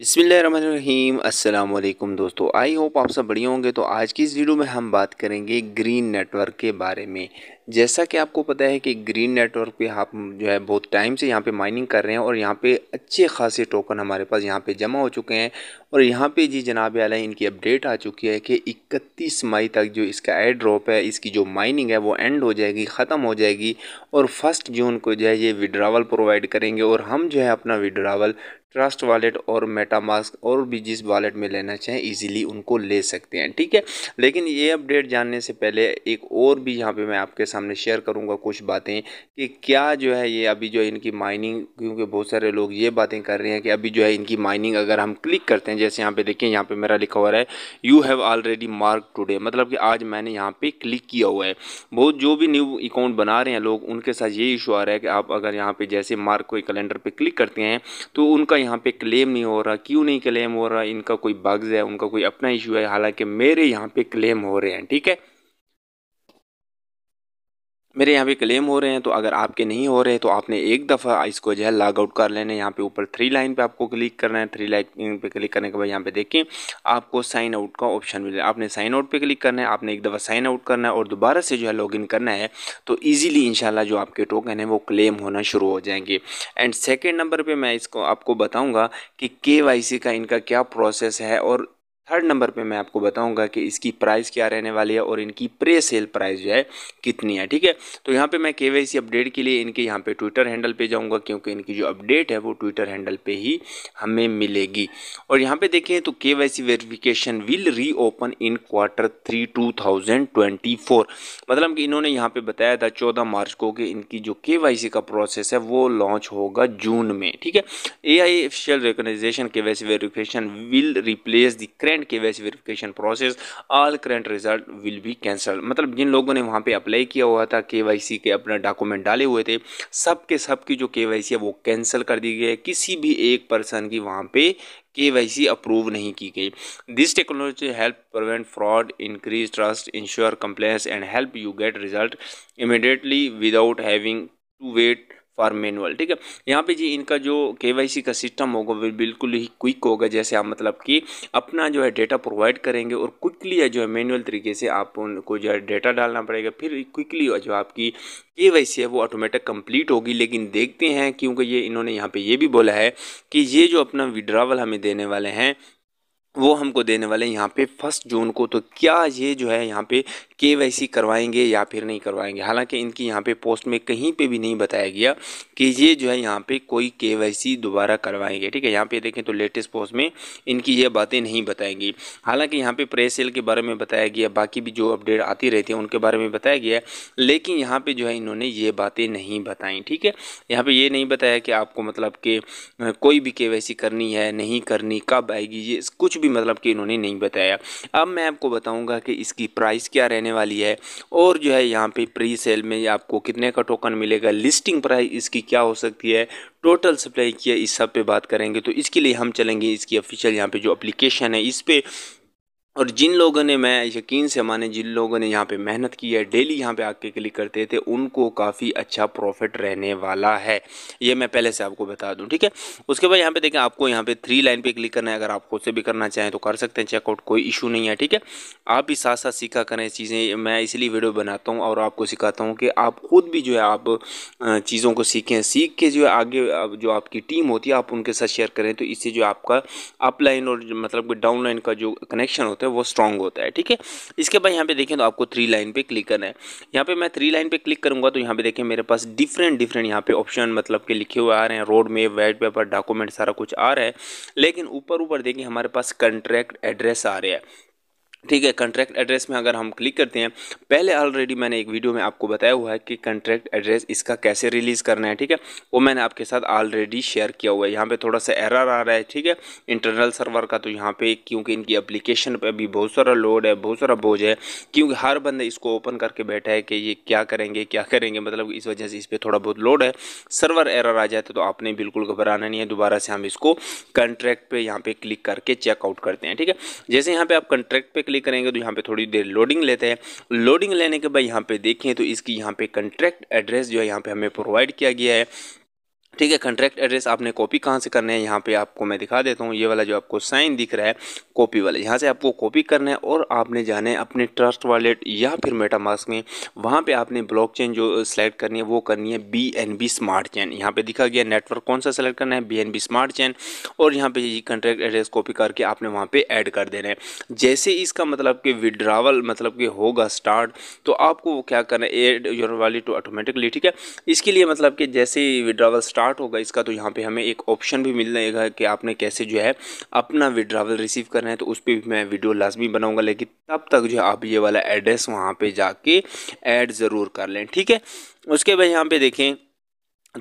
बिसमीम अल्लाम दोस्तों आई होप आप सब बढ़िया होंगे तो आज की इस वीडियो में हम बात करेंगे ग्रीन नेटवर्क के बारे में जैसा कि आपको पता है कि ग्रीन नेटवर्क पे आप जो है बहुत टाइम से यहाँ पे माइनिंग कर रहे हैं और यहाँ पे अच्छे खासे टोकन हमारे पास यहाँ पे जमा हो चुके हैं और यहाँ पे जी जनाब आला इनकी अपडेट आ चुकी है कि इकतीस मई तक जो इसका एयर ड्रॉप है इसकी जो माइनिंग है वो एंड हो जाएगी ख़त्म हो जाएगी और फर्स्ट जून को जो है ये विड्रावल प्रोवाइड करेंगे और हम जो है अपना विड्रावल ट्रस्ट वॉलेट और मेटामास्क और भी जिस वॉलेट में लेना चाहें इजीली उनको ले सकते हैं ठीक है लेकिन ये अपडेट जानने से पहले एक और भी यहाँ पे मैं आपके सामने शेयर करूँगा कुछ बातें कि क्या जो है ये अभी जो है इनकी माइनिंग क्योंकि बहुत सारे लोग ये बातें कर रहे हैं कि अभी जो है इनकी माइनिंग अगर हम क्लिक करते हैं जैसे यहाँ पर देखें यहाँ पर मेरा लिखा हुआ है you have already mark today मतलब कि आज मैंने यहाँ पर क्लिक किया हुआ है बहुत जो भी न्यू अकाउंट बना रहे हैं लोग उनके साथ ये इशू आ रहा है कि आप अगर यहाँ पर जैसे मार्क कोई कैलेंडर पर क्लिक करते हैं तो उनका यहाँ पे क्लेम नहीं हो रहा क्यों नहीं क्लेम हो रहा इनका कोई बग्स है उनका कोई अपना इशू है हालांकि मेरे यहाँ पे क्लेम हो रहे हैं ठीक है मेरे यहाँ पे क्लेम हो रहे हैं तो अगर आपके नहीं हो रहे तो आपने एक दफ़ा इसको जो है लॉग आउट कर लेने यहाँ पे ऊपर थ्री लाइन पे आपको क्लिक करना है थ्री लाइन पे क्लिक करने के बाद यहाँ पे देखें आपको साइन आउट का ऑप्शन मिले आपने साइन आउट पे क्लिक करना है आपने एक दफ़ा साइन आउट करना है और दोबारा से जो है लॉग इन करना है तो ईजिली इन जो आपके टोकन है वो क्लेम होना शुरू हो जाएंगे एंड सेकेंड नंबर पर मैं इसको आपको बताऊँगा कि के का इनका क्या प्रोसेस है और थर्ड नंबर पे मैं आपको बताऊंगा कि इसकी प्राइस क्या रहने वाली है और इनकी प्रे सेल प्राइस जो है कितनी है ठीक है तो यहाँ पे मैं के अपडेट के लिए इनके यहाँ पे ट्विटर हैंडल पे जाऊंगा क्योंकि इनकी जो अपडेट है वो ट्विटर हैंडल पे ही हमें मिलेगी और यहाँ पे देखें तो के verification will open in quarter three two मतलब कि इन्होंने यहाँ पर बताया था चौदह मार्च को कि इनकी जो के का प्रोसेस है वो लॉन्च होगा जून में ठीक है ए आई ऑफिशियल रिकोगनाइजेशन के verification will replace the current के वैसे verification process all current result will be cancel मतलब जिन लोगों ने वहाँ पे अप्लाई किया हुआ था के के अपना डॉक्यूमेंट डाले हुए थे सब के सब की जो के है वो कैंसिल कर दी गई है किसी भी एक पर्सन की वहाँ पे के अप्रूव नहीं की गई this technology help prevent fraud increase trust ensure compliance and help you get result immediately without having to wait for manual ठीक है यहाँ पे जी इनका जो के का सिस्टम होगा वो बिल्कुल ही क्विक होगा जैसे आप मतलब कि अपना जो है डेटा प्रोवाइड करेंगे और क्विकली जो है मैनुअल तरीके से आप उनको जो है डेटा डालना पड़ेगा फिर क्विकली जो आपकी के वाई सी है वो ऑटोमेटिक कंप्लीट होगी लेकिन देखते हैं क्योंकि ये इन्होंने यहाँ पर ये भी बोला है कि ये जो अपना विड्रावल हमें देने वाले हैं वो हमको देने वाले हैं यहाँ पे फर्स्ट जून को तो क्या ये जो है यहाँ पे के करवाएंगे या फिर नहीं करवाएंगे हालांकि इनकी यहाँ पे पोस्ट में कहीं पे भी नहीं बताया गया कि ये जो है यहाँ पे कोई के दोबारा करवाएंगे ठीक है यहाँ पे देखें तो लेटेस्ट पोस्ट में इनकी ये बातें नहीं बताएंगी हालांकि यहाँ पे प्रेस सेल के बारे में बताया गया बाकी भी जो अपडेट आती रहती है उनके बारे में बताया गया लेकिन यहाँ पर जो है इन्होंने ये बातें नहीं बताई ठीक है यहाँ पर ये नहीं बताया कि आपको मतलब कि कोई भी के करनी है नहीं करनी कब आएगी ये कुछ भी मतलब कि इन्होंने नहीं बताया अब मैं आपको बताऊँगा कि इसकी प्राइस क्या रहने वाली है और जो है यहाँ पे प्री सेल में आपको कितने का टोकन मिलेगा लिस्टिंग प्राइस इसकी क्या हो सकती है टोटल सप्लाई किया इस सब पे बात करेंगे तो इसके लिए हम चलेंगे इसकी ऑफिशियल यहाँ पे जो अप्लीकेशन है इस पर और जिन लोगों ने मैं यकीन से माने जिन लोगों ने यहाँ पे मेहनत की है डेली यहाँ पे आके क्लिक करते थे उनको काफ़ी अच्छा प्रॉफिट रहने वाला है ये मैं पहले से आपको बता दूँ ठीक है उसके बाद यहाँ पे देखें आपको यहाँ पे थ्री लाइन पे क्लिक करना है अगर आप खुद से भी करना चाहें तो कर सकते हैं चेकआउट कोई इशू नहीं है ठीक है आप भी साथ साथ सीखा करें चीज़ें मैं इसलिए वीडियो बनाता हूँ और आपको सिखाता हूँ कि आप खुद भी जो है आप चीज़ों को सीखें सीख के जो है आगे जो आपकी टीम होती है आप उनके साथ शेयर करें तो इससे जो आपका अपलाइन और मतलब डाउनलाइन का जो कनेक्शन होता होता है वो स्ट्रॉन्ग होता है ठीक है इसके बाद यहाँ पे देखें तो आपको थ्री लाइन पे क्लिक करना है यहाँ पे मैं थ्री लाइन पे क्लिक करूँगा तो यहाँ पे देखें मेरे पास डिफरेंट डिफरेंट यहाँ पे ऑप्शन मतलब के लिखे हुए आ रहे हैं रोड में वाइट पेपर डॉक्यूमेंट सारा कुछ आ रहा है लेकिन ऊपर ऊपर देखिए हमारे पास कंट्रैक्ट एड्रेस आ रहा है ठीक है कंट्रैक्ट एड्रेस में अगर हम क्लिक करते हैं पहले ऑलरेडी मैंने एक वीडियो में आपको बताया हुआ है कि कंट्रैक्ट एड्रेस इसका कैसे रिलीज़ करना है ठीक है वो मैंने आपके साथ ऑलरेडी शेयर किया हुआ है यहाँ पे थोड़ा सा एरर आ रहा है ठीक है इंटरनल सर्वर का तो यहाँ पे क्योंकि इनकी अप्लीकेशन पर भी बहुत सारा लोड है बहुत सारा बोझ है क्योंकि हर बंदा इसको ओपन करके बैठा है कि ये क्या करेंगे क्या करेंगे मतलब इस वजह से इस पर थोड़ा बहुत लोड है सर्वर एरर आ जाता है तो आपने बिल्कुल घबराना नहीं है दोबारा से हम इसको कंट्रैक्ट पर यहाँ पर क्लिक करके चेकआउट करते हैं ठीक है जैसे यहाँ पर आप कंट्रैक्ट पर क्लिक करेंगे तो यहाँ पे थोड़ी देर लोडिंग लेते हैं लोडिंग लेने के बाद यहाँ पे देखें तो इसकी यहाँ पे कंट्रैक्ट एड्रेस जो है यहाँ पे हमें प्रोवाइड किया गया है ठीक है कंट्रैक्ट एड्रेस आपने कॉपी कहाँ से करना है यहाँ पे आपको मैं दिखा देता हूँ ये वाला जो आपको साइन दिख रहा है कॉपी वाला यहाँ से आपको कॉपी करना है और आपने जाना है अपने ट्रस्ट वॉलेट या फिर मेटामास्क में वहाँ पे आपने ब्लॉकचेन जो सेलेक्ट करनी है वो करनी है B N B smart chain यहाँ पे दिखा गया नेटवर्क कौन सा सेलेक्ट करना है B N B smart chain और यहाँ पे कंट्रैक्ट एड्रेस कॉपी करके आपने वहाँ पर ऐड कर देना है जैसे इसका मतलब कि विड्रावल मतलब कि होगा स्टार्ट तो आपको वो क्या करना है add your wallet to automatically ठीक है इसके लिए मतलब कि जैसे ही विड्रावल स्टार्ट स्टार्ट होगा इसका तो यहाँ पे हमें एक ऑप्शन भी मिल जाएगा कि आपने कैसे जो है अपना विड्रावल रिसीव करना है तो उस पर भी मैं वीडियो लाजमी बनाऊँगा लेकिन तब तक जो है आप ये वाला एड्रेस वहाँ पर जाके ऐड ज़रूर कर लें ठीक है उसके बाद यहाँ पर देखें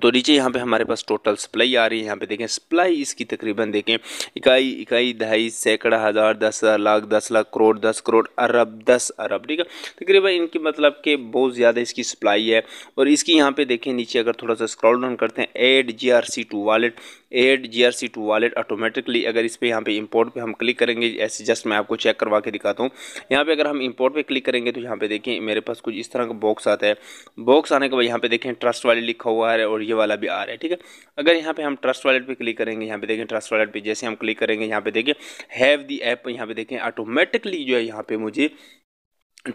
तो नीचे यहाँ पे हमारे पास टोटल सप्लाई आ रही है यहाँ पे देखें सप्लाई इसकी तकरीबन देखें इकाई इकाई दहाई सैकड़ा हज़ार दस हज़ार लाख दस लाख करोड़ दस करोड़ अरब दस अरब ठीक है तकरीबन इनकी मतलब कि बहुत ज़्यादा इसकी सप्लाई है और इसकी यहाँ पे देखें नीचे अगर थोड़ा सा स्क्रॉल डाउन करते हैं add G R C to wallet add G R C to wallet automatically अगर इस पर यहाँ पे इम्पोर्ट पे हम क्लिक करेंगे ऐसे जस्ट मैं आपको चेक करवा के दिखाता हूँ यहाँ पे अगर हम इम्पोर्ट पे क्लिक करेंगे तो यहाँ पे देखें मेरे पास कुछ इस तरह का बॉक्स आता है बॉक्स आने के बाद यहाँ पे देखें ट्रस्ट वाले लिखा हुआ है और ये वाला भी आ रहा है ठीक है अगर यहाँ पे हम ट्रस्ट वालेट पर क्लिक करेंगे यहाँ पे देखें ट्रस्ट वालेट पर जैसे हम क्लिक करेंगे यहाँ पे देखें हैव दी ऐप यहाँ पे देखें ऑटोमेटिकली जो है यहाँ पे मुझे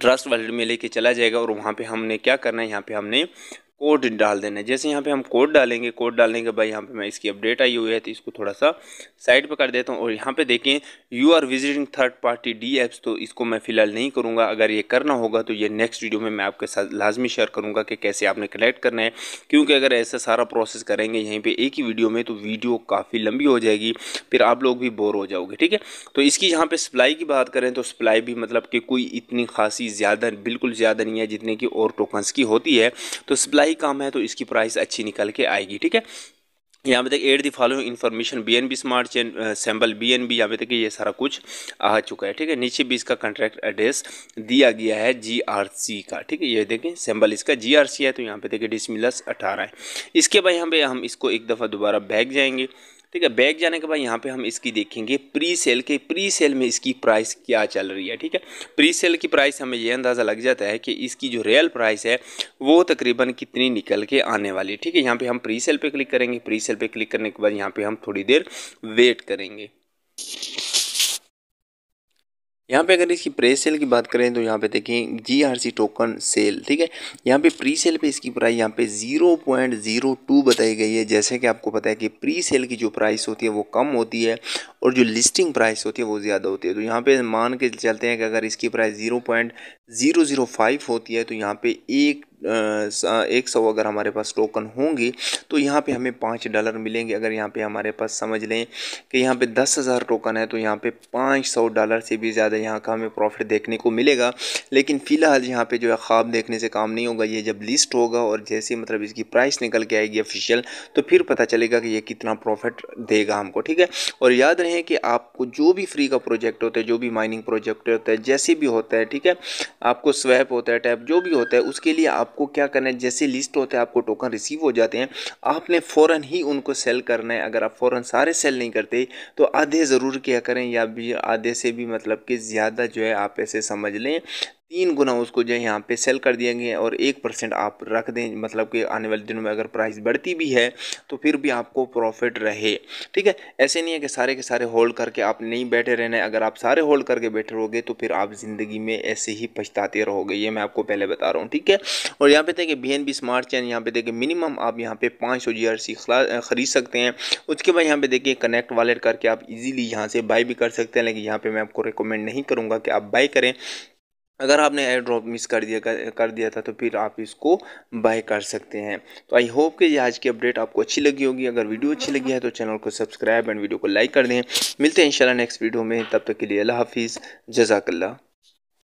ट्रस्ट वॉलेट में लेके चला जाएगा और वहाँ पे हमने क्या करना है यहाँ पे हमने कोड डाल देना है जैसे यहाँ पे हम कोड डालेंगे कोड डालने के बाद यहाँ पे मैं इसकी अपडेट आई हुई है तो इसको थोड़ा सा साइड पे कर देता हूँ और यहाँ पे देखें you are visiting third party D apps तो इसको मैं फ़िलहाल नहीं करूँगा अगर ये करना होगा तो ये नेक्स्ट वीडियो में मैं आपके साथ लाजमी शेयर करूँगा कि कैसे आपने कलेक्ट करना है क्योंकि अगर ऐसा सारा प्रोसेस करेंगे यहीं पर एक ही वीडियो में तो वीडियो काफ़ी लंबी हो जाएगी फिर आप लोग भी बोर हो जाओगे ठीक है तो इसकी यहाँ पर सप्लाई की बात करें तो सप्लाई भी मतलब कि कोई इतनी खासी ज़्यादा बिल्कुल ज़्यादा नहीं है जितने की और टोकन्स की होती है तो सप्लाई ही काम है तो इसकी प्राइस अच्छी निकल के आएगी ठीक है यहाँ पे तक add the following information B N B smart chain symbol B N B यहाँ पे तक ये सारा कुछ आ चुका है ठीक है नीचे भी इसका कॉन्ट्रैक्ट एड्रेस दिया गया है जी आर सी का ठीक है ये देखें सैम्बल इसका जी आर सी है तो यहाँ पे देखिए डिसमिलस अठारह है इसके बाद यहाँ पे हम इसको एक दफ़ा दोबारा बैग जाएंगे ठीक है बैग जाने के बाद यहाँ पे हम इसकी देखेंगे प्री सेल के प्री सेल में इसकी प्राइस क्या चल रही है ठीक है प्री सेल की प्राइस हमें यह अंदाज़ा लग जाता है कि इसकी जो रियल प्राइस है वो तकरीबन कितनी निकल के आने वाली है ठीक है यहाँ पर हम प्री सेल पर क्लिक करेंगे प्री सेल पर क्लिक करने के बाद यहाँ पर हम थोड़ी देर वेट करेंगे यहाँ पे अगर इसकी प्रेस सेल की बात करें तो यहाँ पे देखें जीआरसी टोकन सेल ठीक है यहाँ पे प्री सेल पे इसकी प्राइस यहाँ पे 0.02 बताई गई है जैसे कि आपको पता है कि प्री सेल की जो प्राइस होती है वो कम होती है और जो लिस्टिंग प्राइस होती है वो ज़्यादा होती है तो यहाँ पे मान के चलते हैं कि अगर इसकी प्राइस 0.005 होती है तो यहाँ पर एक एक सौ अगर हमारे पास टोकन होंगी तो यहाँ पे हमें पाँच डॉलर मिलेंगे अगर यहाँ पे हमारे पास समझ लें कि यहाँ पे दस हज़ार टोकन है तो यहाँ पे पाँच सौ डॉलर से भी ज़्यादा यहाँ का हमें प्रॉफिट देखने को मिलेगा लेकिन फ़िलहाल यहाँ पे जो है ख्वाब देखने से काम नहीं होगा ये जब लिस्ट होगा और जैसे मतलब इसकी प्राइस निकल के आएगी ऑफिशियल तो फिर पता चलेगा कि ये कितना प्रॉफिट देगा हमको ठीक है और याद रहे कि आपको जो भी फ्री का प्रोजेक्ट होता है जो भी माइनिंग प्रोजेक्ट होता है जैसे भी होता है ठीक है आपको स्वैप होता है टैप जो भी होता है उसके लिए आप आपको क्या करना है जैसे लिस्ट होते हैं आपको टोकन रिसीव हो जाते हैं आपने फ़ौरन ही उनको सेल करना है अगर आप फ़ौरन सारे सेल नहीं करते तो आधे ज़रूर क्या करें या भी आधे से भी मतलब कि ज़्यादा जो है आप ऐसे समझ लें तीन गुना उसको जो है यहाँ पे सेल कर दिया गया और एक परसेंट आप रख दें मतलब कि आने वाले दिनों में अगर प्राइस बढ़ती भी है तो फिर भी आपको प्रॉफिट रहे ठीक है ऐसे नहीं है कि सारे के सारे होल्ड करके आप नहीं बैठे रहने अगर आप सारे होल्ड करके बैठे रहोगे तो फिर आप ज़िंदगी में ऐसे ही पछताते रहोगे ये मैं आपको पहले बता रहा हूँ ठीक है और यहाँ पे देखिए B N B smart chain यहाँ पे देखिए मिनिमम आप यहाँ पे पाँच सौ जी आर सी खरीद सकते हैं उसके बाद यहाँ पर देखिए कनेक्ट वालेट करके आप इजीली यहाँ से बाई भी कर सकते हैं लेकिन यहाँ पर मैं आपको रिकमेंड नहीं करूँगा कि आप बाई करें अगर आपने एयर ड्रॉप मिस कर दिया कर, कर दिया था तो फिर आप इसको बाय कर सकते हैं तो आई होप कि ये आज की अपडेट आपको अच्छी लगी होगी अगर वीडियो अच्छी लगी है तो चैनल को सब्सक्राइब एंड वीडियो को लाइक कर दें मिलते हैं इंशाल्लाह नेक्स्ट वीडियो में तब तक के लिए अल्लाह हाफिज़ जजाकल्ला